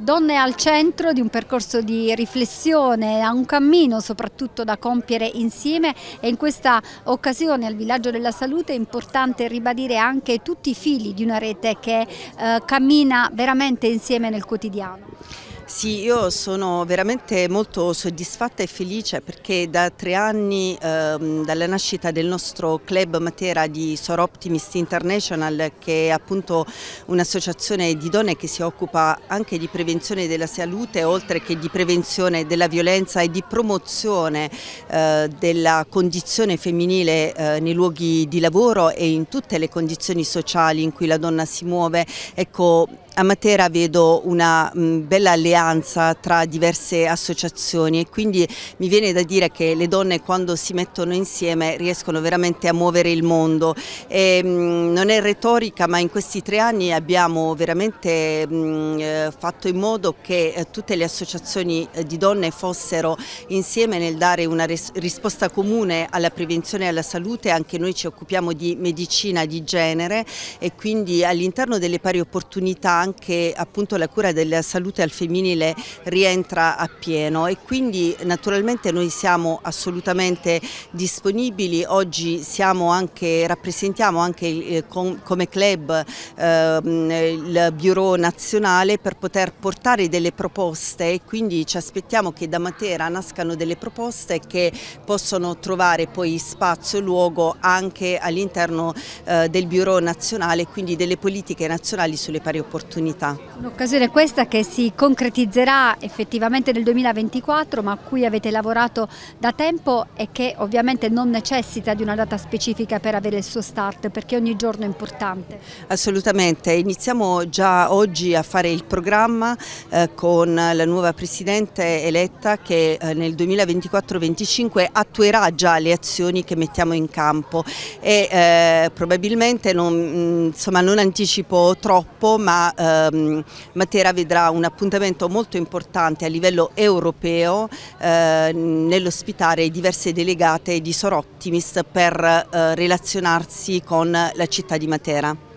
Donne al centro di un percorso di riflessione, a un cammino soprattutto da compiere insieme e in questa occasione al Villaggio della Salute è importante ribadire anche tutti i fili di una rete che eh, cammina veramente insieme nel quotidiano. Sì, io sono veramente molto soddisfatta e felice perché da tre anni, ehm, dalla nascita del nostro club Matera di Sor Optimist International, che è appunto un'associazione di donne che si occupa anche di prevenzione della salute, oltre che di prevenzione della violenza e di promozione eh, della condizione femminile eh, nei luoghi di lavoro e in tutte le condizioni sociali in cui la donna si muove. Ecco, a Matera vedo una mm, bella alleanza tra diverse associazioni e quindi mi viene da dire che le donne quando si mettono insieme riescono veramente a muovere il mondo. E, mm, non è retorica ma in questi tre anni abbiamo veramente mm, eh, fatto in modo che eh, tutte le associazioni eh, di donne fossero insieme nel dare una risposta comune alla prevenzione e alla salute, anche noi ci occupiamo di medicina di genere e quindi all'interno delle pari opportunità anche appunto la cura della salute al femminile rientra a pieno e quindi naturalmente noi siamo assolutamente disponibili, oggi siamo anche, rappresentiamo anche eh, com, come club eh, il Bureau nazionale per poter portare delle proposte e quindi ci aspettiamo che da Matera nascano delle proposte che possono trovare poi spazio e luogo anche all'interno eh, del Bureau nazionale, quindi delle politiche nazionali sulle pari opportunità opportunità. Un'occasione questa che si concretizzerà effettivamente nel 2024 ma a cui avete lavorato da tempo e che ovviamente non necessita di una data specifica per avere il suo start perché ogni giorno è importante. Assolutamente, iniziamo già oggi a fare il programma eh, con la nuova Presidente eletta che eh, nel 2024-25 attuerà già le azioni che mettiamo in campo e eh, probabilmente non, mm, insomma, non anticipo troppo ma ehm, Matera vedrà un appuntamento molto importante a livello europeo eh, nell'ospitare diverse delegate di Soroptimist per eh, relazionarsi con la città di Matera.